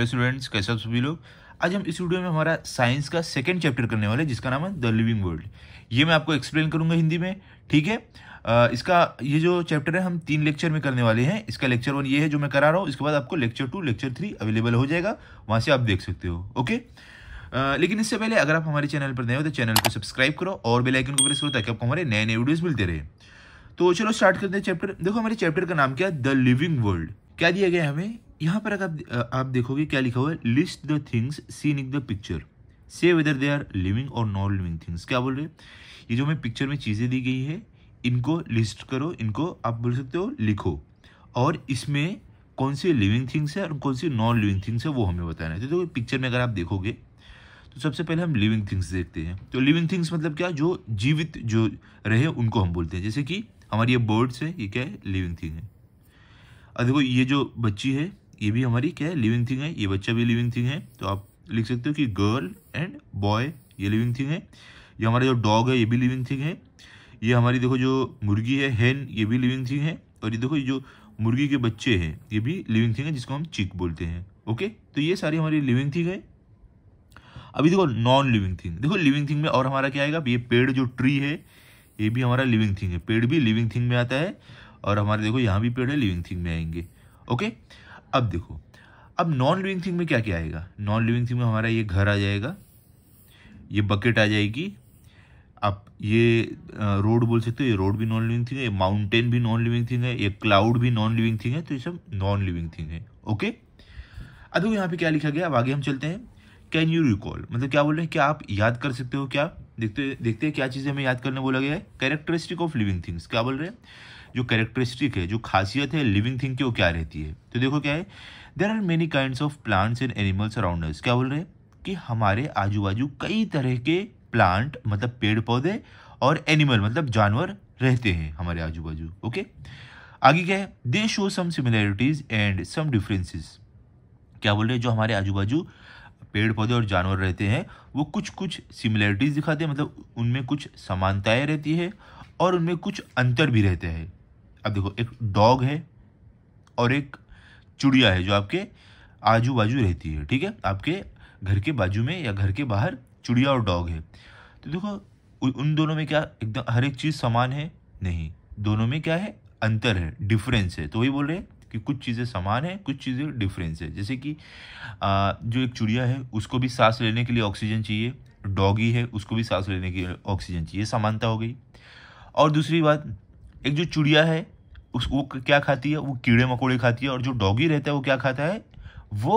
Hello students कैसे आप सभी लोग आज हम इस वीडियो में हमारा साइंस का सेकंड चैप्टर करने वाले हैं जिसका नाम है द लिविंग वर्ल्ड ये मैं आपको एक्सप्लेन करूंगा हिंदी में ठीक है इसका ये जो चैप्टर है हम तीन लेक्चर में करने वाले हैं इसका लेक्चर वन ये है जो मैं करा रहा हूँ इसके बाद आपको lecture two lecture three available हो जाएगा वहाँ से आप देख सकते हो ओके आ, लेकिन इससे पहले अगर आप हमारे चैनल पर नए हो तो चैनल को सब्सक्राइब करो और बेलाइकन को प्रेस करो ताकि आपको हमारे नए नए वीडियोज़ मिलते रहे तो चलो स्टार्ट करते हैं चैप्टर देखो हमारे चैप्टर का नाम क्या है द लिविंग वर्ल्ड क्या दिया गया हमें यहाँ पर अगर आप आप देखोगे क्या लिखा हुआ है list the things seen in the picture से वेदर दे आर लिविंग और नॉन लिविंग थिंग्स क्या बोल रहे हैं ये जो हमें पिक्चर में चीज़ें दी गई है इनको लिस्ट करो इनको आप बोल सकते हो लिखो और इसमें कौन सी लिविंग थिंग्स है और कौन सी नॉन लिविंग थिंग्स है वो हमें बताना है तो देखो पिक्चर में अगर आप देखोगे तो सबसे पहले हम लिविंग थिंग्स देखते हैं तो लिविंग थिंग्स मतलब क्या जो जीवित जो रहे उनको हम बोलते हैं जैसे कि हमारी ये बर्ड्स है ये क्या है लिविंग थिंग है और देखो ये जो बच्ची है ये भी हमारी क्या है लिविंग थिंग है ये बच्चा भी लिविंग थिंग है तो आप लिख सकते हो कि गर्ल एंड बॉय ये लिविंग थिंग है ये हमारा जो डॉग है ये भी लिविंग थिंग है ये हमारी देखो जो मुर्गी है हैन ये भी लिविंग थिंग है और ये देखो ये जो मुर्गी के बच्चे हैं ये भी लिविंग थिंग है जिसको हम चिक बोलते हैं ओके तो ये सारी हमारी लिविंग थिंग है अभी देखो नॉन लिविंग थिंग देखो लिविंग थिंग में और हमारा क्या आएगा ये पेड़ जो ट्री है ये भी हमारा लिविंग थिंग है पेड़ भी लिविंग थिंग में आता है और हमारे देखो यहाँ भी पेड़ है लिविंग थिंग में आएंगे ओके अब देखो अब नॉन लिविंग थिंग में क्या क्या आएगा नॉन लिविंग थिंग में हमारा ये घर आ जाएगा ये बकेट आ जाएगी आप ये रोड बोल सकते हो ये रोड भी नॉन लिविंग थिंग है ये माउंटेन भी नॉन लिविंग थिंग है ये क्लाउड भी नॉन लिविंग थिंग है तो ये सब नॉन लिविंग थिंग है ओके अब देखो यहाँ पे क्या लिखा गया अब आगे हम चलते हैं कैन यू रिकॉल मतलब क्या बोल रहे हैं क्या आप याद कर सकते हो क्या देखते देखते हैं क्या चीज़ें हमें याद करने बोला गया है कैरेक्टरिस्टिक ऑफ लिविंग थिंग्स क्या बोल रहे हैं जो कैरेक्टरिस्टिक है जो खासियत है लिविंग थिंग की वो क्या रहती है तो देखो क्या है there are many kind of plants and animals around us क्या बोल रहे हैं कि हमारे आजू बाजू कई तरह के प्लांट मतलब पेड़ पौधे और एनिमल मतलब जानवर रहते हैं हमारे आजू बाजू ओके आगे क्या है they show some similarities and some differences क्या बोल रहे हैं जो हमारे आजू बाजू पेड़ पौधे और जानवर रहते हैं वो कुछ कुछ सिमिलैरिटीज दिखाते हैं मतलब उनमें कुछ समानताएं रहती है और उनमें कुछ अंतर भी रहते हैं अब देखो एक डॉग है और एक चुड़िया है जो आपके आजू बाजू रहती है ठीक है आपके घर के बाजू में या घर के बाहर चुड़िया और डॉग है तो देखो उन दोनों में क्या एकदम हर एक चीज़ समान है नहीं दोनों में क्या है अंतर है डिफरेंस है तो वही बोल रहे हैं कि कुछ चीज़ें समान है कुछ चीज़ें डिफरेंस है जैसे कि आ, जो एक चुड़िया है उसको भी सांस लेने के लिए ऑक्सीजन चाहिए डॉगी है उसको भी सांस लेने के लिए ऑक्सीजन चाहिए समानता हो गई और दूसरी बात एक जो चिड़िया है उस वो क्या खाती है वो कीड़े मकोड़े खाती है और जो डॉगी रहता है वो क्या खाता है वो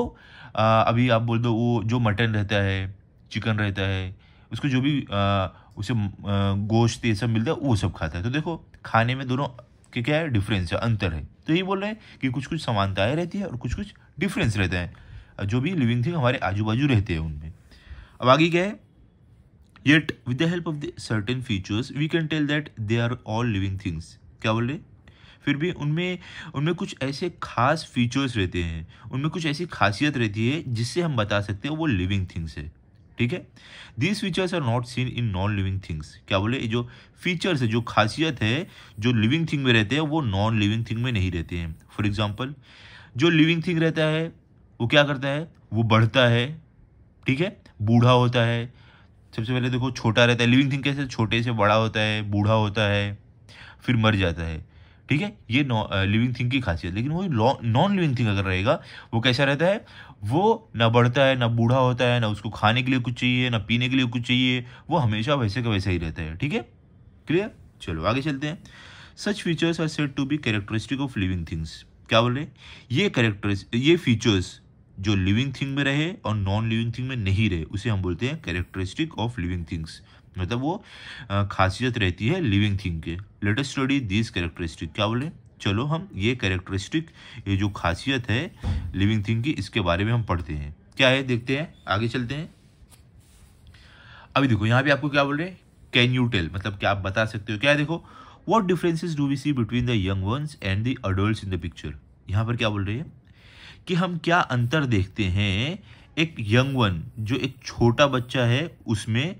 आ, अभी आप बोल दो वो जो मटन रहता है चिकन रहता है उसको जो भी आ, उसे गोश्त ये सब मिलता है वो सब खाता है तो देखो खाने में दोनों के क्या है डिफरेंस है अंतर है तो यही बोल रहे हैं कि कुछ कुछ समानताएँ रहती है और कुछ कुछ डिफरेंस रहते हैं जो भी लिविंग थिंग हमारे आजू बाजू रहते हैं उनमें अब आगे क्या है Yet, with the help of the certain features, we can tell that they are all living things. क्या बोल रहे फिर भी उनमें उनमें कुछ ऐसे खास फीचर्स रहते हैं उनमें कुछ ऐसी खासियत रहती है जिससे हम बता सकते हैं वो लिविंग थिंग्स है ठीक है these features are not seen in non living things क्या बोले जो फीचर्स है जो खासियत है जो लिविंग थिंग में रहते हैं वो नॉन लिविंग थिंग में नहीं रहते हैं फॉर एग्जाम्पल जो लिविंग थिंग रहता है वो क्या करता है वो बढ़ता है ठीक है बूढ़ा होता है सबसे पहले देखो छोटा रहता है लिविंग थिंग कैसे छोटे से बड़ा होता है बूढ़ा होता है फिर मर जाता है ठीक है ये लिविंग थिंग uh, की खासियत लेकिन वो नॉन लिविंग थिंग अगर रहेगा वो कैसा रहता है वो ना बढ़ता है ना बूढ़ा होता है ना उसको खाने के लिए कुछ चाहिए ना पीने के लिए कुछ चाहिए वो हमेशा वैसे का वैसा ही रहता है ठीक है क्लियर चलो आगे चलते हैं such features are said to be characteristic of living things क्या बोल रहे ये कैरेक्टरिस्ट ये फीचर्स जो लिविंग थिंग में रहे और नॉन लिविंग थिंग में नहीं रहे उसे हम बोलते हैं कैरेक्टरिस्टिक ऑफ लिविंग थिंग्स मतलब वो खासियत रहती है लिविंग थिंग के लेटेस्ट स्टडी दिस कैरेक्टरिस्टिक क्या बोले चलो हम ये कैरेक्टरिस्टिक ये जो खासियत है लिविंग थिंग की इसके बारे में हम पढ़ते हैं क्या है देखते हैं आगे चलते हैं अभी देखो यहाँ पे आपको क्या बोल रहे हैं कैन यू टेल मतलब क्या आप बता सकते हो क्या है देखो what differences do we see between the young ones and the adult in the picture यहाँ पर क्या बोल रहे हैं कि हम क्या अंतर देखते हैं एक यंग वन जो एक छोटा बच्चा है उसमें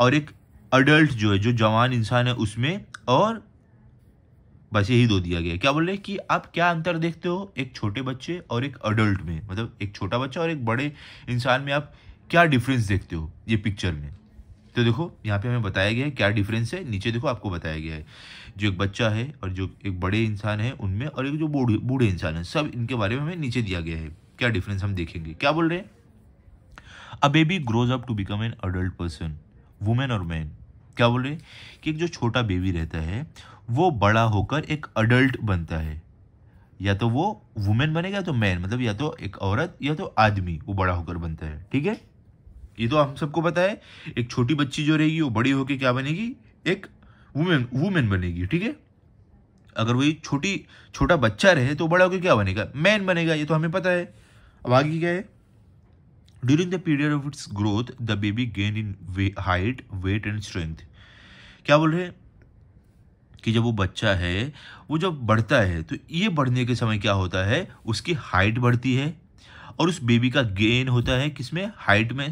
और एक अडल्ट जो है जो जवान इंसान है उसमें और बस यही दो दिया गया क्या बोल रहे हैं कि आप क्या अंतर देखते हो एक छोटे बच्चे और एक अडल्ट में मतलब एक छोटा बच्चा और एक बड़े इंसान में आप क्या डिफरेंस देखते हो ये पिक्चर में तो देखो यहाँ पे हमें बताया गया है क्या डिफरेंस है नीचे देखो आपको बताया गया है जो एक बच्चा है और जो एक बड़े इंसान है उनमें और एक जो बूढ़े बूढ़े इंसान है सब इनके बारे में हमें नीचे दिया गया है क्या डिफरेंस हम देखेंगे क्या बोल रहे हैं a baby grows up to become an adult person women और मैन क्या बोल रहे हैं कि एक जो छोटा बेबी रहता है वो बड़ा होकर एक अडल्ट बनता है या तो वो वुमेन बनेगा या तो मैन मतलब या तो एक औरत या तो आदमी वो बड़ा होकर बनता है ठीक है ये तो हम सबको पता है एक छोटी बच्ची जो रहेगी वो बड़ी होकर क्या बनेगी एक वुमेन वुमेन बनेगी ठीक है अगर वही छोटी छोटा बच्चा रहे तो बड़ा होकर क्या बनेगा मैन बनेगा ये तो हमें पता है अब आगे क्या है during the period of its growth the baby gain in height weight and strength क्या बोल रहे हैं कि जब वो बच्चा है वो जब बढ़ता है तो ये बढ़ने के समय क्या होता है उसकी हाइट बढ़ती है और उस बेबी का गेन होता है किसमें हाइट में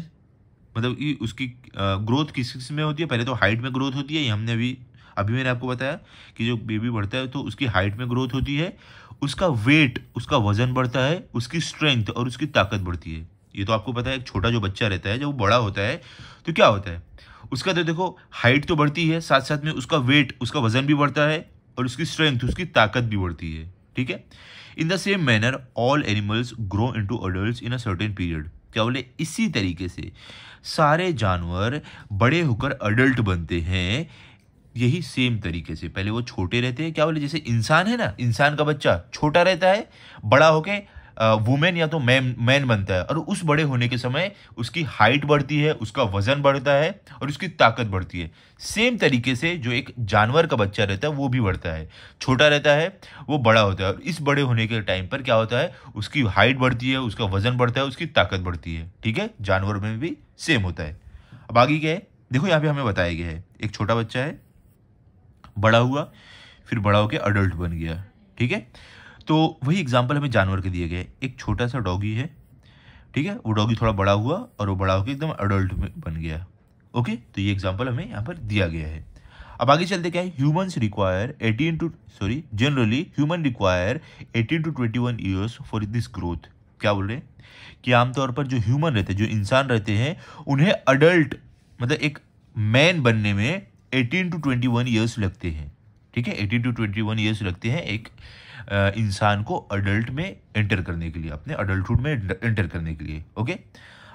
मतलब कि उसकी ग्रोथ किस किस में होती है पहले तो हाइट में ग्रोथ होती है ये हमने अभी अभी मैंने आपको बताया कि जो बेबी बढ़ता है तो उसकी हाइट में ग्रोथ होती है उसका वेट उसका वजन बढ़ता है उसकी स्ट्रेंथ और उसकी ताकत बढ़ती है ये तो आपको पता है एक छोटा जो बच्चा रहता है जब वो बड़ा होता है तो क्या होता है उसका तो देखो हाइट तो बढ़ती है साथ साथ में उसका वेट उसका वजन भी बढ़ता है और उसकी स्ट्रेंथ उसकी ताकत भी बढ़ती है ठीक है in the same manner all animals grow into adult in a certain period क्या बोले इसी तरीके से सारे जानवर बड़े होकर अडल्ट बनते हैं यही सेम तरीके से पहले वो छोटे रहते हैं क्या बोले जैसे इंसान है ना इंसान का बच्चा छोटा रहता है बड़ा होके वुमेन या तो मैन मैन बनता है और उस बड़े होने के समय उसकी हाइट बढ़ती है उसका वजन बढ़ता है और उसकी ताकत बढ़ती है सेम तरीके से जो एक जानवर का बच्चा रहता है वो भी बढ़ता है छोटा रहता है वो बड़ा होता है और इस बड़े होने के टाइम पर क्या होता है उसकी हाइट बढ़ती है उसका वजन बढ़ता है उसकी ताकत बढ़ती है ठीक है जानवर में भी सेम होता है अब आगे क्या है देखो यहाँ पे हमें बताया गया है एक छोटा बच्चा है बड़ा हुआ फिर बड़ा होकर अडल्ट बन गया ठीक है तो वही एग्जाम्पल हमें जानवर के दिए गए एक छोटा सा डॉगी है ठीक है वो डॉगी थोड़ा बड़ा हुआ और वो बड़ा होकर एकदम अडल्ट बन गया ओके तो ये एग्जाम्पल हमें यहाँ पर दिया गया है अब आगे चलते क्या है human require 18 to sorry generally human require 18 to 21 years for this growth क्या बोल रहे हैं कि आमतौर पर जो ह्यूमन रहते हैं जो इंसान रहते हैं उन्हें अडल्ट मतलब एक मैन बनने में 18 टू 21 इयर्स लगते हैं ठीक है 18 टू 21 इयर्स लगते हैं एक इंसान को अडल्ट में एंटर करने के लिए अपने अडल्टुड में एंटर करने के लिए ओके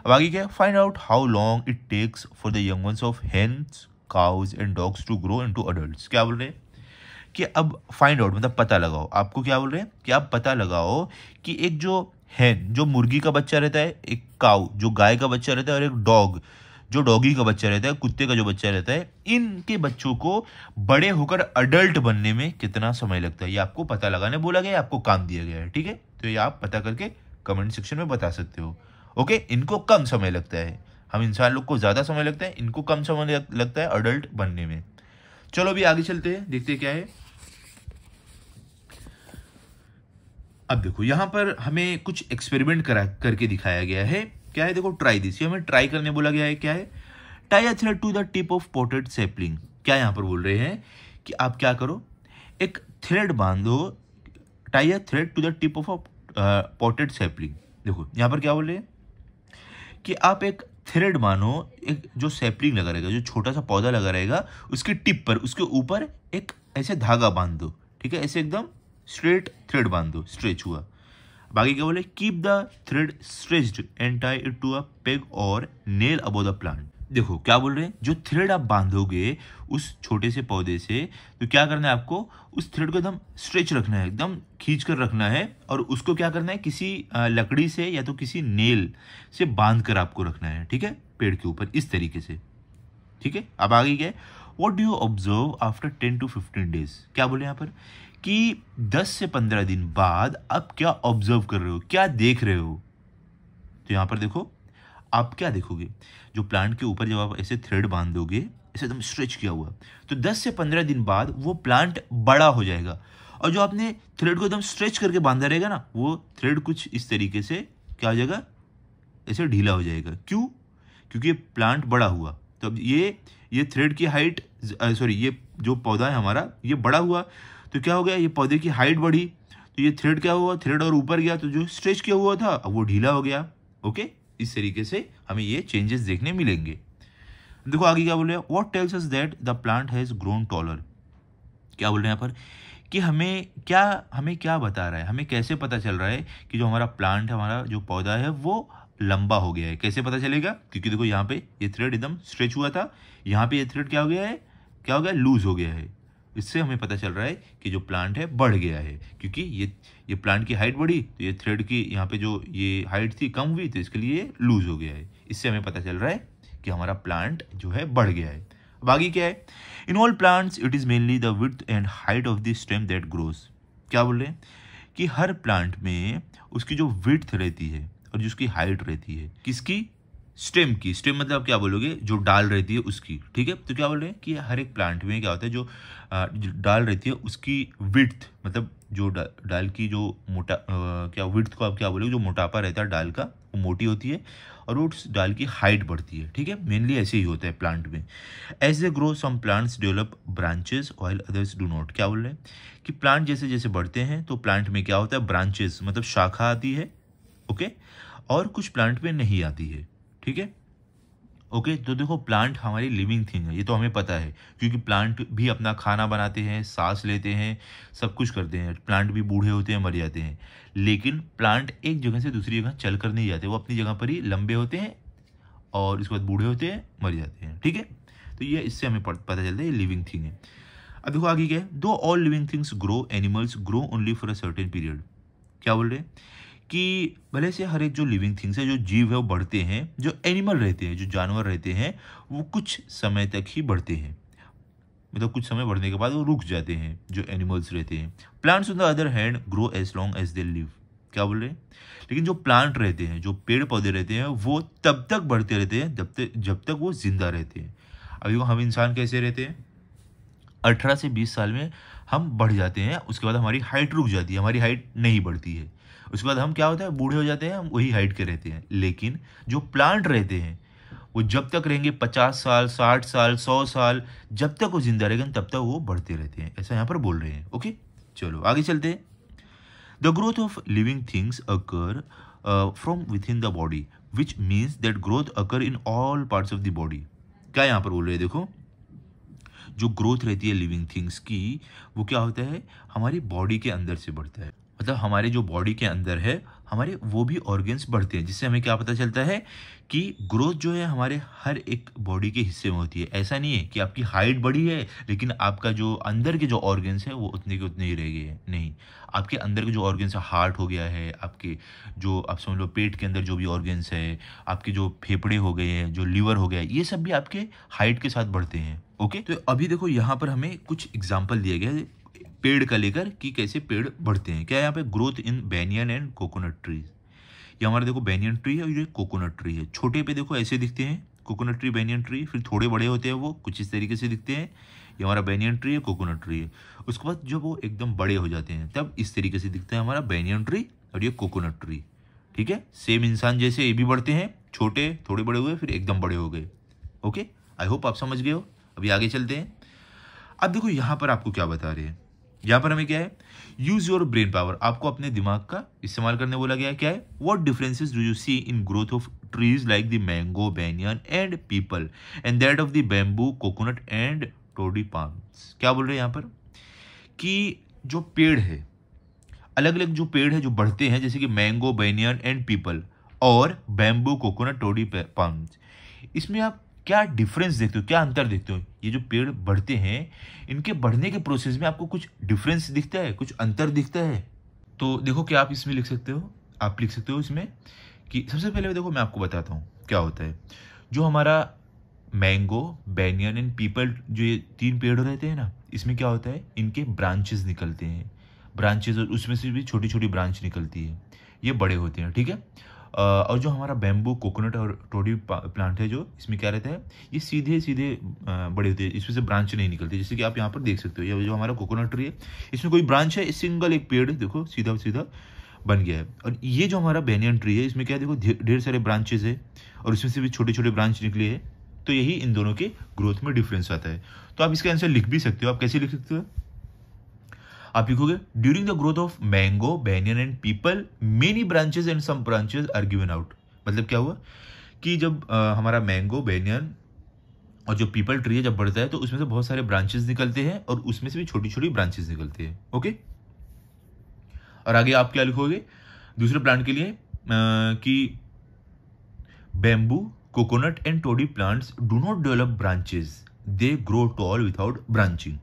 अब आगे क्या find out how long it takes for the young ones of hens cows and dogs to grow into adult क्या बोल रहे हैं कि अब फाइंड आउट मतलब पता लगाओ आपको क्या बोल रहे हैं कि आप पता लगाओ कि एक जो हैन जो मुर्गी का बच्चा रहता है एक काउ जो गाय का बच्चा रहता है और एक डॉग जो डॉगी का बच्चा रहता है कुत्ते का जो बच्चा रहता है इनके बच्चों को बड़े होकर अडल्ट बनने में कितना समय लगता है ये आपको पता लगाने बोला गया आपको काम दिया गया है ठीक है तो ये आप पता करके कमेंट सेक्शन में बता सकते हो ओके इनको कम समय लगता है हम इंसान लोग को ज़्यादा समय लगता है इनको कम समय लगता है अडल्ट बनने में चलो अभी आगे चलते हैं देखते क्या है अब देखो यहाँ पर हमें कुछ एक्सपेरिमेंट करा करके दिखाया गया है क्या है देखो ट्राई दिस हमें ट्राई करने बोला गया है क्या है tie a thread to the tip of potted sapling क्या यहाँ पर बोल रहे हैं कि आप क्या करो एक थ्रेड बांधो tie a thread to the tip of potted sapling देखो यहाँ पर क्या बोल रहे हैं कि आप एक थ्रेड बांधो एक जो सेपलिंग लगा रहेगा जो छोटा सा पौधा लगा रहेगा उसकी टिप पर उसके ऊपर एक ऐसे धागा बांध दो ठीक है ऐसे एकदम स्ट्रेट थ्रेड बांध दो स्ट्रेच हुआ बाकी क्या बोले keep the thread stretched and tie it to a peg और नेल अबो द प्लांट देखो क्या बोल रहे हैं जो थ्रेड आप बांधोगे उस छोटे से पौधे से तो क्या करना है आपको उस थ्रेड को एकदम स्ट्रेच रखना है एकदम खींच कर रखना है और उसको क्या करना है किसी लकड़ी से या तो किसी नेल से बांध कर आपको रखना है ठीक है पेड़ के ऊपर इस तरीके से ठीक है अब आगे क्या है what do you observe after ten to fifteen days क्या बोले यहाँ पर कि 10 से 15 दिन बाद आप क्या ऑब्जर्व कर रहे हो क्या देख रहे हो तो यहाँ पर देखो आप क्या देखोगे जो प्लांट के ऊपर जब आप ऐसे थ्रेड बांध दोगे ऐसे एकदम स्ट्रेच किया हुआ तो 10 से 15 दिन बाद वो प्लांट बड़ा हो जाएगा और जो आपने थ्रेड को एकदम स्ट्रेच करके बांधा रहेगा ना वो थ्रेड कुछ इस तरीके से क्या हो जाएगा ऐसे ढीला हो जाएगा क्यों क्योंकि प्लांट बड़ा हुआ तो अब ये ये थ्रेड की हाइट सॉरी ये जो पौधा है हमारा ये बड़ा हुआ तो क्या हो गया ये पौधे की हाइट बढ़ी तो ये थ्रेड क्या हुआ थ्रेड और ऊपर गया तो जो स्ट्रेच क्या हुआ था अब वो ढीला हो गया ओके इस तरीके से हमें ये चेंजेस देखने मिलेंगे देखो आगे क्या बोल रहे हैं what tells is that the plant has grown taller क्या बोल रहे हैं यहाँ पर कि हमें क्या हमें क्या बता रहा है हमें कैसे पता चल रहा है कि जो हमारा प्लांट है हमारा जो पौधा है वो लंबा हो गया है कैसे पता चलेगा क्योंकि देखो यहाँ पे ये थ्रेड एकदम स्ट्रेच हुआ था यहाँ पे ये थ्रेड क्या हो गया है क्या हो गया लूज हो गया है इससे हमें पता चल रहा है कि जो प्लांट है बढ़ गया है क्योंकि ये ये प्लांट की हाइट बढ़ी तो ये थ्रेड की यहाँ पे जो ये हाइट थी कम हुई तो इसके लिए लूज हो गया है इससे हमें पता चल रहा है कि हमारा प्लांट जो है बढ़ गया है अब आगे क्या है in all plants it is mainly the width and height of the stem that grows क्या बोल रहे हैं कि हर प्लांट में उसकी जो विथ रहती है और जिसकी हाइट रहती है किसकी स्टेम की स्टेम मतलब क्या बोलोगे जो डाल रहती है उसकी ठीक है तो क्या बोल रहे हैं कि हर एक प्लांट में क्या होता है जो, जो डाल रहती है उसकी विड्थ मतलब जो डा, डाल की जो मोटा क्या विड्थ को आप क्या बोलोगे जो मोटापा रहता है डाल का वो मोटी होती है और वो डाल की हाइट बढ़ती है ठीक है मेनली ऐसे ही होता है प्लांट में as a grow some plants develop branches while others do not क्या बोल रहे हैं कि प्लांट जैसे जैसे बढ़ते हैं तो प्लांट में क्या होता है ब्रांचेस मतलब शाखा आती है ओके और कुछ प्लांट में नहीं आती है ठीक है ओके तो देखो प्लांट हमारी लिविंग थिंग है ये तो हमें पता है क्योंकि प्लांट भी अपना खाना बनाते हैं सांस लेते हैं सब कुछ करते हैं प्लांट भी बूढ़े होते हैं मर जाते हैं लेकिन प्लांट एक जगह से दूसरी जगह चल कर नहीं जाते वो अपनी जगह पर ही लंबे होते हैं और उसके बाद बूढ़े होते हैं मर जाते हैं ठीक है तो ये इससे हमें पता चलता है ये लिविंग थिंग है अब देखो आगे क्या है though all living things grow animals grow only for a certain period क्या बोल रहे हैं कि भले से हर एक जो लिविंग थिंग्स है जो जीव है वो बढ़ते हैं जो एनिमल रहते हैं जो जानवर रहते हैं वो कुछ समय तक ही बढ़ते हैं मतलब कुछ समय बढ़ने के बाद वो रुक जाते हैं जो एनिमल्स रहते हैं plants on the other hand grow as long as they live क्या बोल रहे हैं लेकिन जो प्लांट रहते हैं जो पेड़ पौधे रहते हैं वो तब तक बढ़ते रहते हैं जब तक जब तक वो जिंदा रहते हैं अभी हम इंसान कैसे रहते हैं अठारह से बीस साल में हम बढ़ जाते हैं उसके बाद हमारी हाइट रुक जाती है हमारी हाइट नहीं बढ़ती है उसके बाद हम क्या होता है बूढ़े हो जाते हैं हम वही हाइट के रहते हैं लेकिन जो प्लांट रहते हैं वो जब तक रहेंगे पचास साल साठ साल सौ साल जब तक वो जिंदा रहेगा तब तक वो बढ़ते रहते हैं ऐसा यहाँ पर बोल रहे हैं ओके चलो आगे चलते हैं the growth of living things occur from within the body which means that growth occur in all parts of the body क्या यहाँ पर बोल रहे हैं देखो जो ग्रोथ रहती है लिविंग थिंग्स की वो क्या होता है हमारी बॉडी के अंदर से बढ़ता है मतलब हमारे जो बॉडी के अंदर है हमारे वो भी ऑर्गेन्स बढ़ते हैं जिससे हमें क्या पता चलता है कि ग्रोथ जो है हमारे हर एक बॉडी के हिस्से में होती है ऐसा नहीं है कि आपकी हाइट बढ़ी है लेकिन आपका जो अंदर के जो ऑर्गेन्स हैं वो उतने के उतने ही रह गए हैं नहीं आपके अंदर के जो ऑर्गेन्स है हार्ट हो गया है आपके जो आप समझ लो पेट के अंदर जो भी ऑर्गेन्स है आपके जो फेफड़े हो गए हैं जो लीवर हो गया है ये सब भी आपके हाइट के साथ बढ़ते हैं ओके तो अभी देखो यहाँ पर हमें कुछ एग्जाम्पल दिए गए पेड़ का लेकर कि कैसे पेड़ बढ़ते हैं क्या यहाँ पे growth in banyan and coconut trees ये हमारा देखो बैनियन ट्री है और ये कोकोनट ट्री है छोटे पे देखो ऐसे दिखते हैं कोकोनट ट्री बैनियन ट्री फिर थोड़े बड़े होते हैं वो कुछ इस तरीके से दिखते हैं ये हमारा बैनियन ट्री है कोकोनट ट्री है उसके बाद जब वो एकदम बड़े हो जाते हैं तब इस तरीके से दिखता है हमारा बैनियन ट्री और ये कोकोनट ट्री ठीक है सेम इंसान जैसे ये भी बढ़ते हैं छोटे थोड़े बड़े हुए फिर एकदम बड़े हो गए ओके आई होप आप समझ गए हो अभी आगे चलते हैं अब देखो यहाँ पर आपको क्या बता रहे हैं यहां पर हमें क्या है यूज योर ब्रेन पावर आपको अपने दिमाग का इस्तेमाल करने बोला गया क्या है what differences do you see in growth of trees like the mango banyan and peepal and that of the bamboo coconut and toddy palms क्या बोल रहे हैं यहाँ पर कि जो पेड़ है अलग अलग जो पेड़ है जो बढ़ते हैं जैसे कि मैंगो बैनियन एंड पीपल और बैम्बू कोकोनट टोडी पाम्स इसमें आप क्या डिफरेंस देखते हो क्या अंतर देखते हो ये जो पेड़ बढ़ते हैं इनके बढ़ने के प्रोसेस में आपको कुछ डिफरेंस दिखता है कुछ अंतर दिखता है तो देखो क्या आप इसमें लिख सकते हो आप लिख सकते हो इसमें कि सबसे पहले देखो मैं आपको बताता हूँ क्या होता है जो हमारा मैंगो बैनियन एंड पीपल जो ये तीन पेड़ रहते हैं ना इसमें क्या होता है इनके ब्रांचेस निकलते हैं ब्रांचेस और उसमें से भी छोटी छोटी ब्रांच निकलती है ये बड़े होते हैं ठीक है और जो हमारा बैम्बू कोकोनट और टोडी प्लांट है जो इसमें क्या रहता है ये सीधे सीधे बड़े होते हैं इसमें से ब्रांच नहीं निकलते जैसे कि आप यहाँ पर देख सकते हो ये जो हमारा कोकोनट ट्री है इसमें कोई ब्रांच है सिंगल एक पेड़ देखो सीधा सीधा बन गया है और ये जो हमारा बेनियन ट्री है इसमें क्या देखो ढेर सारे ब्रांचेज है और इसमें से भी छोटे छोटे ब्रांच निकले हैं तो यही इन दोनों के ग्रोथ में डिफरेंस आता है तो आप इसका आंसर लिख भी सकते हो आप कैसे लिख सकते हो आप लिखोगे during the growth of mango banyan and peepal many branches and some branches are given out मतलब क्या हुआ कि जब आ, हमारा मैंगो बैनियन और जो पीपल ट्री है जब बढ़ता है तो उसमें से बहुत सारे ब्रांचेस निकलते हैं और उसमें से भी छोटी छोटी ब्रांचेस निकलती है ओके और आगे आप क्या लिखोगे दूसरे प्लांट के लिए आ, कि bamboo coconut and toddy plants do not develop branches they grow tall without branching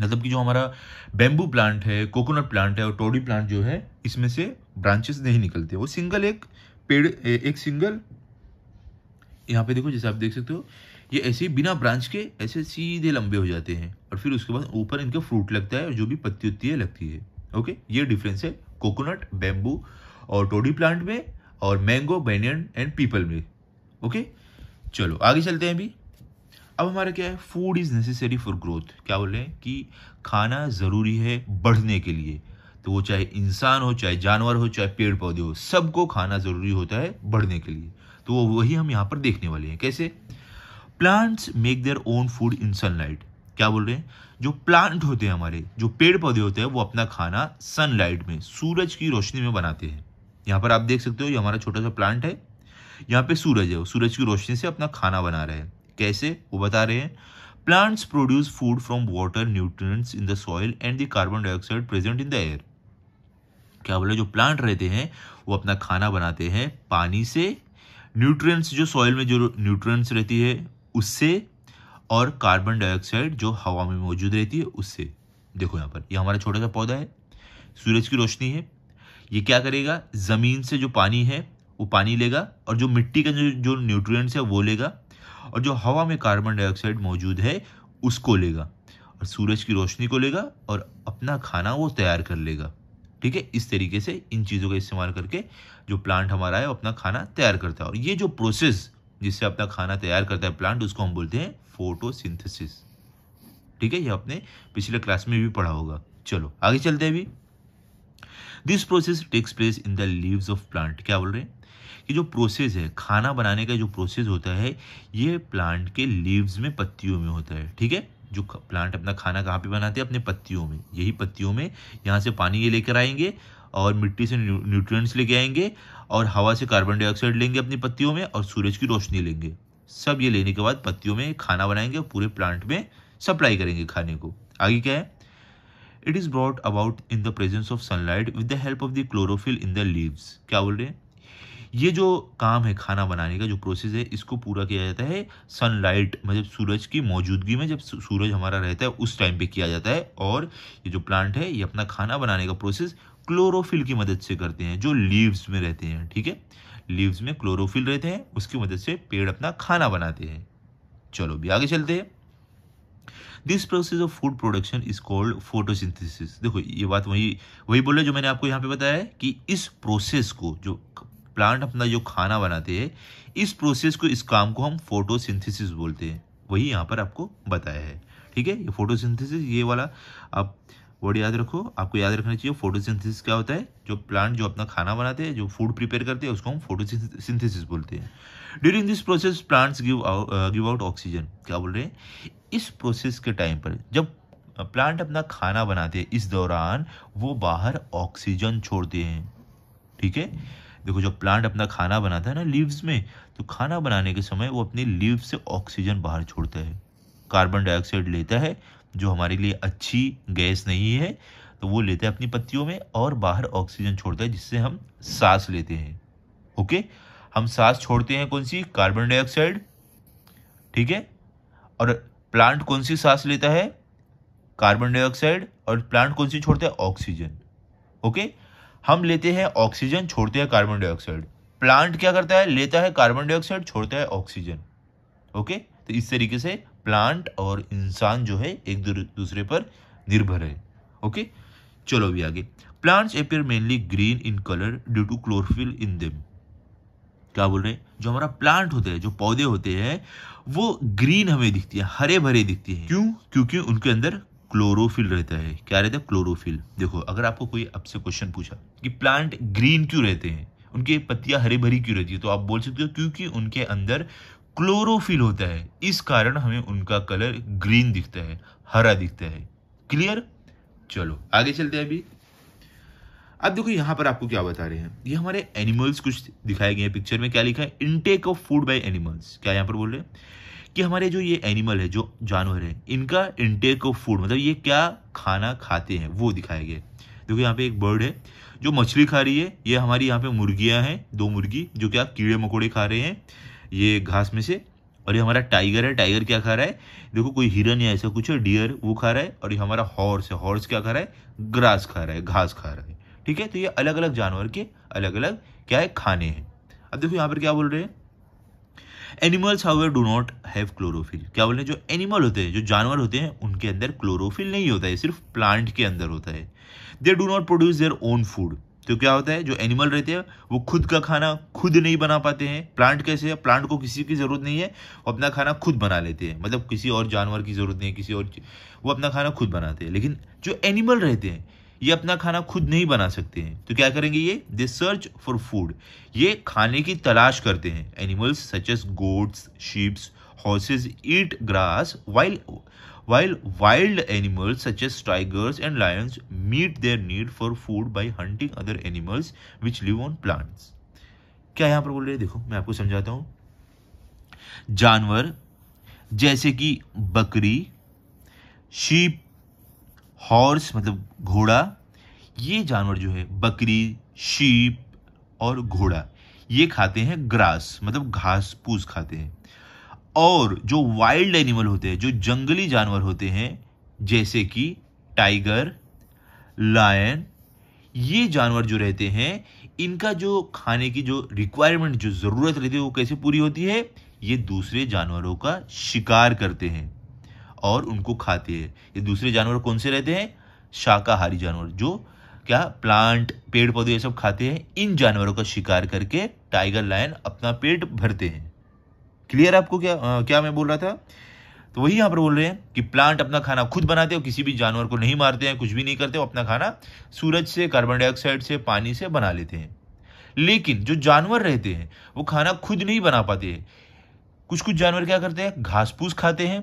मतलब कि जो हमारा बेम्बू प्लांट है कोकोनट प्लांट है और टोडी प्लांट जो है इसमें से ब्रांचेस नहीं निकलते वो सिंगल एक पेड़ एक सिंगल यहाँ पे देखो जैसे आप देख सकते हो ये ऐसे बिना ब्रांच के ऐसे सीधे लंबे हो जाते हैं और फिर उसके बाद ऊपर इनका फ्रूट लगता है और जो भी पत्ती उत्ती है लगती है ओके ये डिफरेंस है कोकोनट बेम्बू और टोडी प्लांट में और मैंगो बैनियन एंड पीपल में ओके चलो आगे चलते हैं अभी अब हमारा क्या है food is necessary for growth क्या बोले कि खाना ज़रूरी है बढ़ने के लिए तो वो चाहे इंसान हो चाहे जानवर हो चाहे पेड़ पौधे हो सबको खाना ज़रूरी होता है बढ़ने के लिए तो वो वही हम यहाँ पर देखने वाले हैं कैसे plants make their own food in sunlight क्या बोल रहे हैं जो प्लांट होते हैं हमारे जो पेड़ पौधे होते हैं वो अपना खाना सनलाइट में सूरज की रोशनी में बनाते हैं यहाँ पर आप देख सकते हो ये हमारा छोटा सा प्लांट है यहाँ पे सूरज है वो सूरज की रोशनी से अपना खाना बना रहे हैं कैसे वो बता रहे हैं plants produce food from water nutrients in the soil and the carbon dioxide present in the air क्या बोले जो प्लांट रहते हैं वो अपना खाना बनाते हैं पानी से न्यूट्रिएंट्स जो सॉइल में जो न्यूट्रिएंट्स रहती है उससे और कार्बन डाइऑक्साइड जो हवा में मौजूद रहती है उससे देखो यहाँ पर यह हमारा छोटा सा पौधा है सूरज की रोशनी है ये क्या करेगा ज़मीन से जो पानी है वो पानी लेगा और जो मिट्टी का जो जो न्यूट्रिएंट्स है वो लेगा और जो हवा में कार्बन डाइऑक्साइड मौजूद है उसको लेगा और सूरज की रोशनी को लेगा और अपना खाना वो तैयार कर लेगा ठीक है इस तरीके से इन चीज़ों का इस्तेमाल करके जो प्लांट हमारा है अपना खाना तैयार करता है और ये जो प्रोसेस जिससे अपना खाना तैयार करता है प्लांट उसको हम बोलते हैं फोटोसिंथेसिस ठीक है ये आपने पिछले क्लास में भी पढ़ा होगा चलो आगे चलते हैं अभी this process takes place in the leaves of plant क्या बोल रहे हैं कि जो प्रोसेस है खाना बनाने का जो प्रोसेस होता है ये प्लांट के लीव्स में पत्तियों में होता है ठीक है जो प्लांट अपना खाना कहाँ पे बनाते हैं अपने पत्तियों में यही पत्तियों में यहाँ से पानी ये लेकर आएंगे और मिट्टी से न्यूट्रिएंट्स लेके आएंगे और हवा से कार्बन डाइऑक्साइड लेंगे अपनी पत्तियों में और सूरज की रोशनी लेंगे सब ये लेने के बाद पत्तियों में खाना बनाएंगे और पूरे प्लांट में सप्लाई करेंगे खाने को आगे क्या है it is brought about in the presence of sunlight with the help of the chlorophyll in the leaves क्या बोल रहे हैं ये जो काम है खाना बनाने का जो प्रोसेस है इसको पूरा किया जाता है सनलाइट मतलब सूरज की मौजूदगी में जब सूरज हमारा रहता है उस टाइम पे किया जाता है और ये जो प्लांट है ये अपना खाना बनाने का प्रोसेस क्लोरोफिल की मदद से करते हैं जो लीव्स में रहते हैं ठीक है लीव्स में क्लोरोफिल रहते हैं उसकी मदद से पेड़ अपना खाना बनाते हैं चलो भी आगे चलते हैं this process of food production is called photosynthesis देखो ये बात वही वही बोल रहे जो मैंने आपको यहाँ पे बताया है कि इस प्रोसेस को जो प्लांट अपना जो खाना बनाते हैं इस प्रोसेस को इस काम को हम फोटोसिंथेसिस बोलते हैं वही यहाँ पर आपको बताया है ठीक है ये फोटोसिंथेसिस ये वाला आप वर्ड याद रखो आपको याद रखना चाहिए फोटोसिंथेसिस क्या होता है जो प्लांट जो अपना खाना बनाते हैं जो फूड प्रिपेयर करते हैं उसको हम फोटोसिंथेसिस बोलते हैं during this process plants give give out oxygen क्या बोल रहे हैं इस प्रोसेस के टाइम पर जब प्लांट uh, अपना खाना बनाते हैं इस दौरान वो बाहर ऑक्सीजन छोड़ते हैं ठीक है देखो जब प्लांट अपना खाना बनाता है ना लीव्स में तो खाना बनाने के समय वो अपने लीव से ऑक्सीजन बाहर छोड़ता है कार्बन डाइऑक्साइड लेता है जो हमारे लिए अच्छी गैस नहीं है तो वो लेता है अपनी पत्तियों में और बाहर ऑक्सीजन छोड़ता है जिससे हम सांस लेते हैं ओके हम सांस छोड़ते हैं कौन सी कार्बन डाइऑक्साइड ठीक है और प्लांट कौन सी सांस लेता है कार्बन डाइऑक्साइड और प्लांट कौन सी छोड़ता है ऑक्सीजन ओके हम लेते हैं ऑक्सीजन छोड़ते हैं कार्बन डाइऑक्साइड प्लांट क्या करता है लेता है कार्बन डाइऑक्साइड छोड़ता है ऑक्सीजन ओके तो इस तरीके से प्लांट और इंसान जो है एक दूसरे पर निर्भर है ओके चलो भी आगे plants appear mainly green in colour due to chlorophyll in them क्या बोल रहे हैं जो हमारा प्लांट होते हैं जो पौधे होते हैं वो ग्रीन हमें दिखती है हरे भरे दिखती है क्यों क्योंकि उनके अंदर क्लोरोफिल रहता है क्या रहता है क्लोरोफिल देखो अगर आपको कोई आपसे क्वेश्चन पूछा कि प्लांट ग्रीन क्यों रहते हैं उनकी पत्तियां हरी भरी क्यों रहती है तो आप बोल सकते हो क्योंकि उनके अंदर क्लोरोफिल होता है इस कारण हमें उनका कलर ग्रीन दिखता है हरा दिखता है क्लियर चलो आगे चलते हैं अभी अब देखो यहाँ पर आपको क्या बता रहे हैं ये हमारे एनिमल्स कुछ दिखाए गए हैं पिक्चर में क्या लिखा है intake of food by animals क्या यहाँ पर बोल रहे हैं कि हमारे जो ये एनिमल है जो जानवर है इनका इनटेक ऑफ फूड मतलब ये क्या खाना खाते हैं वो दिखाया गया देखो यहाँ पे एक बर्ड है जो मछली खा रही है ये हमारी यहाँ पे मुर्गियाँ हैं दो मुर्गी जो क्या कीड़े मकोड़े खा रहे हैं ये घास में से और ये हमारा टाइगर है टाइगर क्या खा रहा है देखो कोई हिरन या ऐसा कुछ है डियर वो खा रहा है और ये हमारा हॉर्स है हॉर्स क्या खा रहा है ग्रास खा रहा है घास खा रहा है ठीक है तो ये अलग अलग जानवर के अलग अलग क्या है खाने हैं अब देखो यहाँ पर क्या बोल रहे हैं animals how do not have chlorophyll क्या बोले हैं जो एनिमल होते हैं जो जानवर होते हैं उनके अंदर क्लोरोफिल नहीं होता है सिर्फ प्लांट के अंदर होता है they do not produce their own food तो क्या होता है जो एनिमल रहते हैं वो खुद का खाना खुद नहीं बना पाते हैं प्लांट कैसे है प्लांट को किसी की ज़रूरत नहीं है वो अपना खाना खुद बना लेते हैं मतलब किसी और जानवर की ज़रूरत नहीं है किसी और वो अपना खाना खुद बनाते हैं लेकिन जो एनिमल रहते हैं ये अपना खाना खुद नहीं बना सकते हैं तो क्या करेंगे ये दे सर्च फॉर फूड ये खाने की तलाश करते हैं animals such as goats sheeps horses eat grass while while wild animals such as tigers and lions meet their need for food by hunting other animals which live on plants क्या यहां पर बोल रहे देखो मैं आपको समझाता हूं जानवर जैसे कि बकरी शीप हॉर्स मतलब घोड़ा ये जानवर जो है बकरी शीप और घोड़ा ये खाते हैं ग्रास मतलब घास फूस खाते हैं और जो वाइल्ड एनिमल होते हैं जो जंगली जानवर होते हैं जैसे कि टाइगर लायन ये जानवर जो रहते हैं इनका जो खाने की जो रिक्वायरमेंट जो ज़रूरत रहती है वो कैसे पूरी होती है ये दूसरे जानवरों का शिकार करते हैं और उनको खाते हैं ये दूसरे जानवर कौन से रहते हैं शाकाहारी जानवर जो क्या प्लांट पेड़ पौधे ये सब खाते हैं इन जानवरों का शिकार करके टाइगर लायन अपना पेट भरते हैं क्लियर आपको क्या आ, क्या मैं बोल रहा था तो वही यहाँ पर बोल रहे हैं कि प्लांट अपना खाना खुद बनाते हैं किसी भी जानवर को नहीं मारते हैं कुछ भी नहीं करते वो अपना खाना सूरज से कार्बन डाइऑक्साइड से पानी से बना लेते हैं लेकिन जो जानवर रहते हैं वो खाना खुद नहीं बना पाते कुछ कुछ जानवर क्या करते हैं घास फूस खाते हैं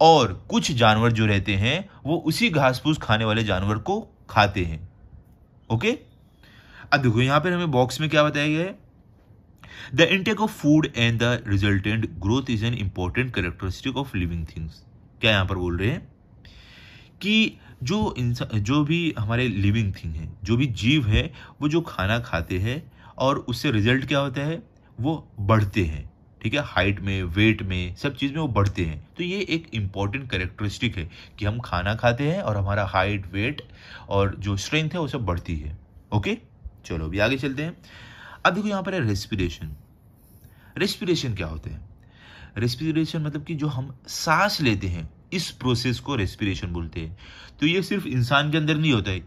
और कुछ जानवर जो रहते हैं वो उसी घास फूस खाने वाले जानवर को खाते हैं ओके अब देखो यहां पर हमें बॉक्स में क्या बताया गया है the intake of food and the resultant growth is an important characteristic of living things क्या यहां पर बोल रहे हैं कि जो इंसान जो भी हमारे लिविंग थिंग है जो भी जीव है वो जो खाना खाते हैं और उससे रिजल्ट क्या होता है वो बढ़ते हैं ठीक है हाइट में वेट में सब चीज़ में वो बढ़ते हैं तो ये एक इम्पॉर्टेंट करेक्टरिस्टिक है कि हम खाना खाते हैं और हमारा हाइट वेट और जो स्ट्रेंथ है वो सब बढ़ती है ओके चलो अभी आगे चलते हैं अब देखो यहाँ पर है रेस्पिरेशन रेस्पिरेशन क्या होते हैं रेस्पिरेशन मतलब कि जो हम सांस लेते हैं इस प्रोसेस को रेस्पिरेशन बोलते हैं तो ये सिर्फ इंसान के अंदर नहीं होता है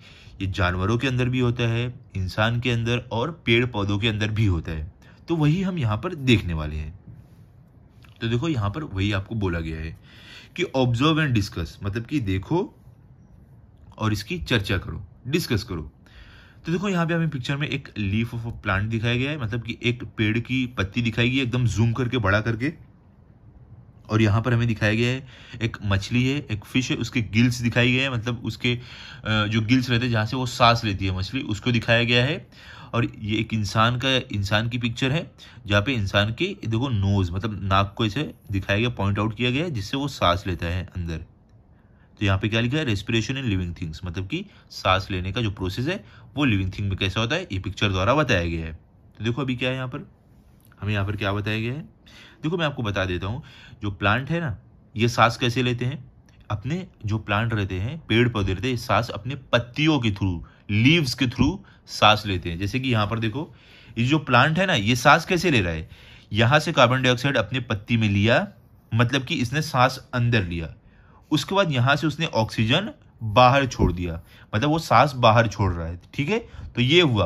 ये जानवरों के अंदर भी होता है इंसान के अंदर और पेड़ पौधों के अंदर भी होता है तो वही हम यहाँ पर देखने वाले हैं तो देखो यहां पर वही आपको बोला गया है कि ऑब्जर्व एंड डिस्कस मतलब कि देखो और इसकी चर्चा करो डिस्कस करो तो देखो यहाँ पे हमें पिक्चर में एक लीफ ऑफ प्लांट दिखाया गया है मतलब कि एक पेड़ की पत्ती दिखाई गई एकदम जूम करके बड़ा करके और यहाँ पर हमें दिखाया गया है एक मछली है एक फिश है उसके गिल्स दिखाई गए हैं मतलब उसके जो गिल्स रहते हैं जहाँ से वो सांस लेती है मछली उसको दिखाया गया है और ये एक इंसान का इंसान की पिक्चर है जहाँ पे इंसान के देखो नोज मतलब नाक को ऐसे दिखाया गया पॉइंट आउट किया गया है जिससे वो सांस लेता है अंदर तो यहाँ पे क्या लिखा है रेस्पिरेशन इन लिविंग थिंग्स मतलब कि सांस लेने का जो प्रोसेस है वो लिविंग थिंग में कैसा होता है ये पिक्चर द्वारा बताया गया है तो देखो अभी क्या है यहाँ पर हमें यहाँ पर क्या बताया गया है देखो मैं आपको बता देता हूँ जो प्लांट है ना ये सांस कैसे लेते हैं अपने जो प्लांट रहते हैं पेड़ पौधे रहते हैं सांस अपने पत्तियों के थ्रू लीव्स के थ्रू सांस लेते हैं जैसे कि यहाँ पर देखो ये जो प्लांट है ना ये सांस कैसे ले रहा है यहाँ से कार्बन डाइऑक्साइड अपने पत्ती में लिया मतलब कि इसने सांस अंदर लिया उसके बाद यहाँ से उसने ऑक्सीजन बाहर छोड़ दिया मतलब वो सांस बाहर छोड़ रहा है ठीक है तो ये हुआ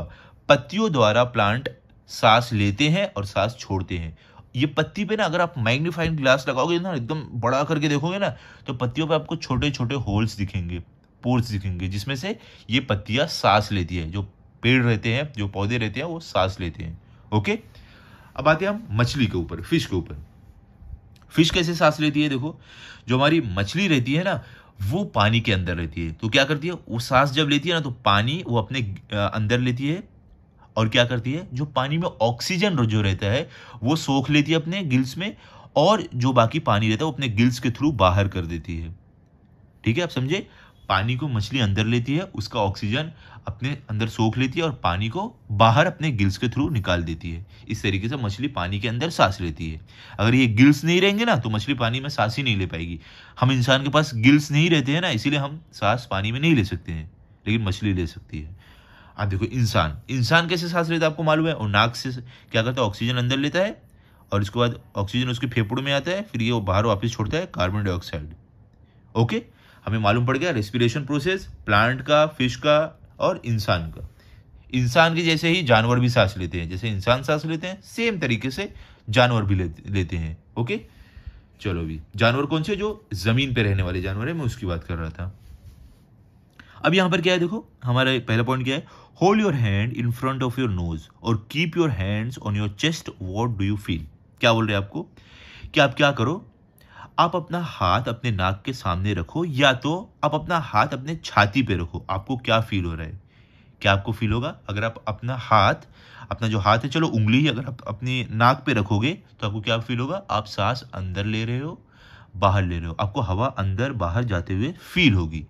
पत्तियों द्वारा प्लांट सांस लेते हैं और सांस छोड़ते हैं ये पत्ती पे ना अगर आप मैग्नीफाइंग ग्लास लगाओगे ना एकदम बड़ा करके देखोगे ना तो पत्तियों पे आपको छोटे छोटे होल्स दिखेंगे पोर्स दिखेंगे जिसमें से ये पत्तियां सांस लेती है जो पेड़ रहते हैं जो पौधे रहते हैं वो सांस लेते हैं ओके अब आते हैं हम मछली के ऊपर फिश के ऊपर फिश कैसे सांस लेती है देखो जो हमारी मछली रहती है ना वो पानी के अंदर रहती है तो क्या करती है वो सांस जब लेती है ना तो पानी वो अपने अंदर लेती है और क्या करती है जो पानी में ऑक्सीजन जो रहता है वो सोख लेती है अपने गिल्स में और जो बाकी पानी रहता है वो अपने गिल्स के थ्रू बाहर कर देती है ठीक है आप समझे पानी को मछली अंदर लेती है उसका ऑक्सीजन अपने अंदर सोख लेती है और पानी को बाहर अपने गिल्स के थ्रू निकाल देती है इस तरीके से मछली पानी के अंदर सांस लेती है अगर ये गिल्स नहीं रहेंगे ना तो मछली पानी में सांस ही नहीं ले पाएगी हम इंसान के पास गिल्स नहीं रहते हैं ना इसीलिए हम सांस पानी में नहीं ले सकते हैं लेकिन मछली ले सकती है आप देखो इंसान इंसान कैसे सांस लेता है आपको मालूम है और नाक से क्या करता है ऑक्सीजन अंदर लेता है और इसके बाद ऑक्सीजन उसके फेफड़ों में आता है फिर ये वो बाहर वापस छोड़ता है कार्बन डाइऑक्साइड ओके हमें मालूम पड़ गया रेस्पिरेशन प्रोसेस प्लांट का फिश का और इंसान का इंसान के जैसे ही जानवर भी सांस लेते हैं जैसे इंसान सांस लेते हैं सेम तरीके से जानवर भी लेते, हैं ओके चलो भी जानवर कौन से जो जमीन पे रहने वाले जानवर है मैं उसकी बात कर रहा था अब यहां पर क्या है देखो हमारा पहला पॉइंट क्या है hold your hand in front of your nose और keep your hands on your chest what do you feel क्या बोल रहे हैं आपको कि आप क्या करो आप अपना हाथ अपने नाक के सामने रखो या तो आप अपना हाथ अपने छाती पे रखो आपको क्या फील हो रहा है क्या आपको फील होगा अगर आप अपना हाथ अपना जो हाथ है चलो उंगली ही अगर आप अपने नाक पे रखोगे तो आपको क्या फील होगा आप सांस अंदर ले रहे हो बाहर ले रहे हो आपको हवा अंदर बाहर जाते हुए फील होगी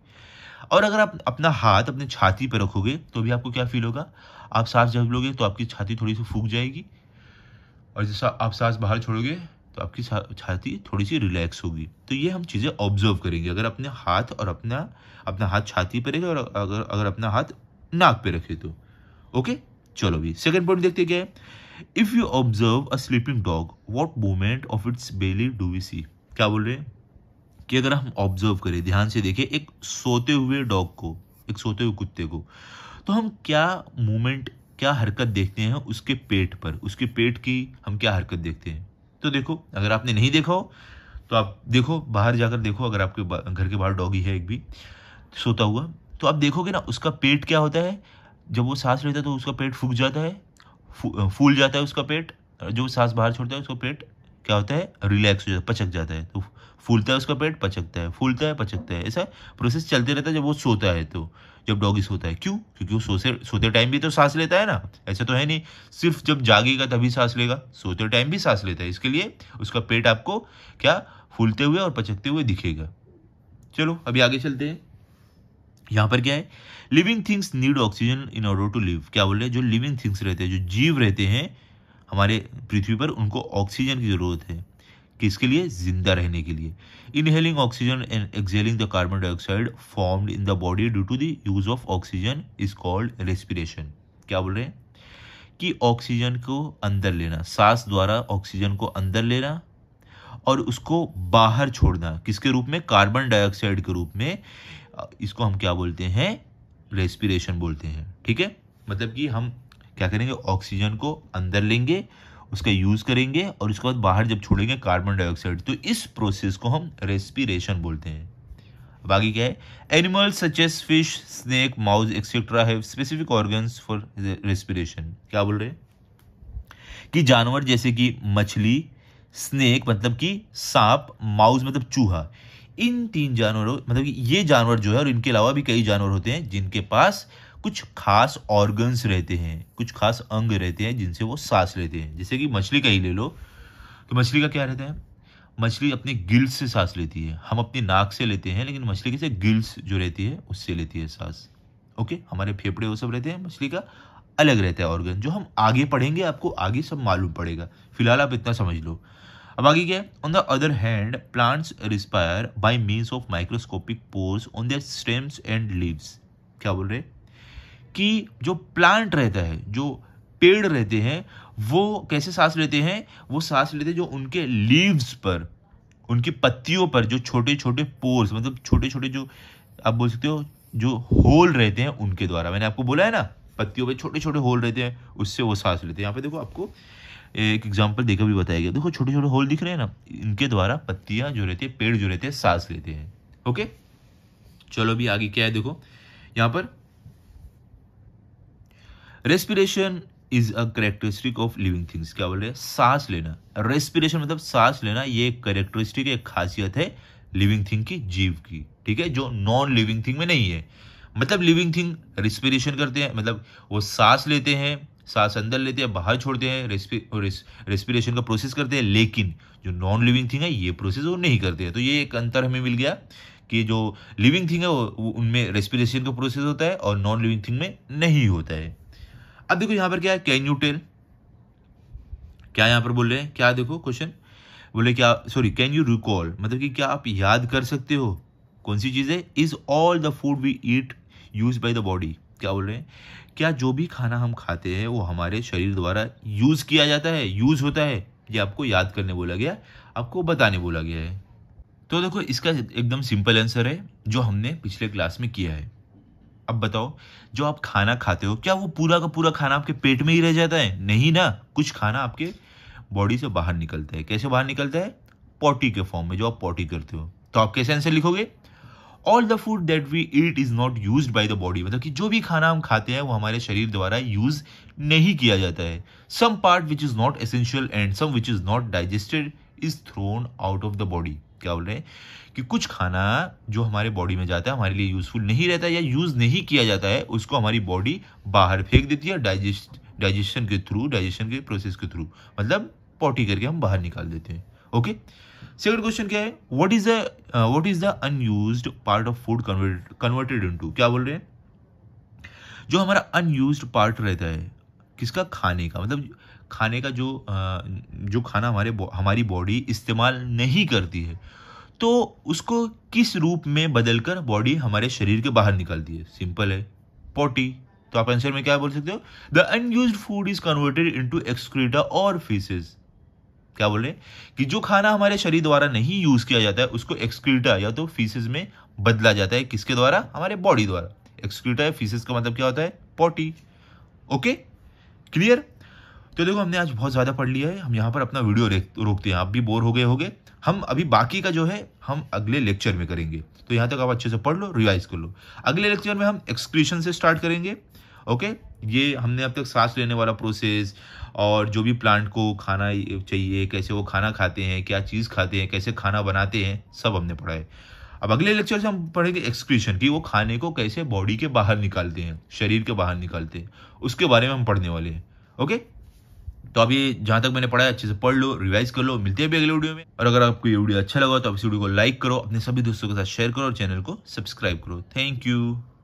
और अगर आप अपना हाथ अपने छाती पर रखोगे तो भी आपको क्या फील होगा आप सांस जब लोगे तो आपकी छाती थोड़ी सी फूक जाएगी और जैसा आप सांस बाहर छोड़ोगे तो आपकी छाती थोड़ी सी रिलैक्स होगी तो ये हम चीज़ें ऑब्जर्व करेंगे अगर अपने हाथ और अपना अपना हाथ छाती पर रखे और अगर अगर अपना हाथ नाक पे रखे तो ओके चलो भी सेकेंड पॉइंट देखते क्या है if you observe a sleeping dog what movement of its belly do we see क्या बोल रहे हैं कि अगर हम ऑब्जर्व करें ध्यान से देखें एक सोते हुए डॉग को एक सोते हुए कुत्ते को तो हम क्या मूवमेंट क्या हरकत देखते हैं उसके पेट पर उसके पेट की हम क्या हरकत देखते हैं तो देखो अगर आपने नहीं देखा हो तो आप देखो बाहर जाकर देखो अगर आपके घर के बाहर डॉगी है एक भी सोता हुआ तो आप देखोगे ना उसका पेट क्या होता है जब वो सांस लेता है तो उसका पेट फूक जाता है फूल जाता है उसका पेट जो सांस बाहर छोड़ता है उसका पेट क्या होता है रिलैक्स हो जाता है पचक जाता है तो फूलता है उसका पेट पचकता है फूलता है पचकता है ऐसा प्रोसेस चलते रहता है जब वो सोता है तो जब डॉगी सोता है क्यों क्योंकि वो सोते सोते टाइम भी तो सांस लेता है ना ऐसा तो है नहीं सिर्फ जब जागेगा तभी सांस लेगा सोते टाइम भी सांस लेता है इसके लिए उसका पेट आपको क्या फूलते हुए और पचकते हुए दिखेगा चलो अभी आगे चलते हैं यहाँ पर क्या है living things need oxygen in order to live क्या बोल रहे हैं जो लिविंग थिंग्स रहते हैं जो जीव रहते हैं हमारे पृथ्वी पर उनको ऑक्सीजन की ज़रूरत है किसके लिए जिंदा रहने के लिए inhaling oxygen and exhaling the carbon dioxide formed in the body due to the use of oxygen is called respiration क्या बोल रहे हैं कि ऑक्सीजन को अंदर लेना सांस द्वारा ऑक्सीजन को अंदर लेना और उसको बाहर छोड़ना किसके रूप में कार्बन डाइऑक्साइड के रूप में इसको हम क्या बोलते हैं रेस्पिरेशन बोलते हैं ठीक है मतलब कि हम क्या करेंगे ऑक्सीजन को अंदर लेंगे उसका यूज़ करेंगे और उसके बाद बाहर जब छोड़ेंगे कार्बन डाइऑक्साइड तो इस प्रोसेस को हम रेस्पिरेशन बोलते हैं बाकी क्या है animal such as fish snake mouse etcetera have specific organs for respiration क्या बोल रहे हैं कि जानवर जैसे कि मछली स्नेक मतलब कि सांप माउस मतलब चूहा इन तीन जानवरों मतलब कि ये जानवर जो है और इनके अलावा भी कई जानवर होते हैं जिनके पास कुछ खास ऑर्गन्स रहते हैं कुछ खास अंग रहते हैं जिनसे वो सांस लेते हैं जैसे कि मछली का ही ले लो तो मछली का क्या रहता है मछली अपने गिल्स से सांस लेती है हम अपनी नाक से लेते हैं लेकिन मछली की से गिल्स जो रहती है उससे लेती है सांस ओके हमारे फेफड़े वो सब रहते हैं मछली का अलग रहता है ऑर्गन जो हम आगे पढ़ेंगे आपको आगे सब मालूम पड़ेगा फिलहाल आप इतना समझ लो अब आगे क्या है on the other hand plants respire by means of microscopic pores on their stems and leaves क्या बोल रहे हैं कि जो प्लांट रहता है जो पेड़ रहते हैं वो कैसे सांस लेते हैं वो सांस लेते हैं जो उनके लीव्स पर उनकी पत्तियों पर जो छोटे छोटे पोर्स मतलब छोटे छोटे जो आप बोल सकते हो जो होल रहते हैं उनके द्वारा मैंने आपको बोला है ना पत्तियों पर छोटे छोटे होल रहते हैं उससे वो सांस लेते हैं यहाँ पे देखो आपको एक एग्जाम्पल देकर भी बताया गया देखो छोटे छोटे होल दिख रहे हैं ना इनके द्वारा पत्तियाँ जो रहती है पेड़ जो रहते हैं सांस लेते हैं ओके चलो अभी आगे क्या है देखो यहाँ पर respiration is a characteristic of living things क्या बोल रहे हैं सांस लेना रेस्पिरेशन मतलब सांस लेना ये एक करेक्टरिस्टिक एक खासियत है लिविंग थिंग की जीव की ठीक है जो नॉन लिविंग थिंग में नहीं है मतलब लिविंग थिंग रेस्पिरेशन करते हैं मतलब वो सांस लेते हैं सांस अंदर लेते हैं बाहर छोड़ते हैं रेस्पिरेशन का प्रोसेस करते हैं लेकिन जो नॉन लिविंग थिंग है ये प्रोसेस वो नहीं करते हैं तो ये एक अंतर हमें मिल गया कि जो लिविंग थिंग है वो उनमें रेस्पिरेशन का प्रोसेस होता है और नॉन लिविंग थिंग में नहीं होता है अब देखो यहाँ पर क्या है कैन यू टेल क्या यहाँ पर बोल रहे हैं क्या देखो क्वेश्चन बोले क्या सॉरी कैन यू रिकॉल मतलब कि क्या आप याद कर सकते हो कौन सी चीज़ है is all the food we eat use by the body क्या बोल रहे हैं क्या जो भी खाना हम खाते हैं वो हमारे शरीर द्वारा यूज किया जाता है यूज होता है ये आपको याद करने बोला गया आपको बताने बोला गया है तो देखो इसका एकदम सिंपल आंसर है जो हमने पिछले क्लास में किया है अब बताओ जो आप खाना खाते हो क्या वो पूरा का पूरा खाना आपके पेट में ही रह जाता है नहीं ना कुछ खाना आपके बॉडी से बाहर निकलता है कैसे बाहर निकलता है पॉटी के फॉर्म में जो आप पॉटी करते हो तो आप कैसे आंसर लिखोगे all the food that we eat is not use by the body मतलब कि जो भी खाना हम खाते हैं वो हमारे शरीर द्वारा यूज नहीं किया जाता है some part which is not essential and some which is not digested is thrown out of the body क्या बोल रहे हैं कि कुछ खाना जो हमारे बॉडी में जाता है हमारे लिए यूज़फुल नहीं रहता या यूज़ नहीं किया जाता है उसको हमारी बॉडी बाहर फेंक देती है डाइजेस्ट डाइजेशन के थ्रू डाइजेशन के प्रोसेस के थ्रू मतलब पॉटी करके हम बाहर निकाल देते हैं ओके सेकंड क्वेश्चन क्या है what is the what is the unuse part of food converted into क्या बोल रहे हैं जो हमारा अनयूज पार्ट रहता है किसका खाने का मतलब खाने का जो जो खाना हमारे हमारी बॉडी इस्तेमाल नहीं करती है तो उसको किस रूप में बदल कर बॉडी हमारे शरीर के बाहर निकालती है सिंपल है पोटी तो आप आंसर में क्या बोल सकते हो the unuse food is converted into excreta और फीसेज क्या बोल रहे हैं कि जो खाना हमारे शरीर द्वारा नहीं यूज किया जाता है उसको एक्सक्रीटा या तो फीसेज में बदला जाता है किसके द्वारा हमारे बॉडी द्वारा एक्सक्रीटा या फीसेस का मतलब क्या होता है पॉटी ओके क्लियर तो देखो हमने आज बहुत ज़्यादा पढ़ लिया है हम यहाँ पर अपना वीडियो रोकते हैं आप भी बोर हो गए होगे हम अभी बाकी का जो है हम अगले लेक्चर में करेंगे तो यहाँ तक आप अच्छे से पढ़ लो रिवाइज कर लो अगले लेक्चर में हम एक्सक्रीशन से स्टार्ट करेंगे ओके ये हमने अब तक सांस लेने वाला प्रोसेस और जो भी प्लांट को खाना चाहिए कैसे वो खाना खाते हैं क्या चीज़ खाते हैं कैसे खाना बनाते हैं सब हमने पढ़ा है अब अगले लेक्चर से हम पढ़ेंगे एक्सक्रीशन की वो खाने को कैसे बॉडी के बाहर निकालते हैं शरीर के बाहर निकालते हैं उसके बारे में हम पढ़ने वाले हैं ओके तो अभी जहाँ तक मैंने पढ़ा है अच्छे से पढ़ लो रिवाइज कर लो मिलते हैं अभी अगले वीडियो में और अगर आपको ये वीडियो अच्छा लगा तो आप इस वीडियो को लाइक करो अपने सभी दोस्तों के साथ शेयर करो और चैनल को सब्सक्राइब करो थैंक यू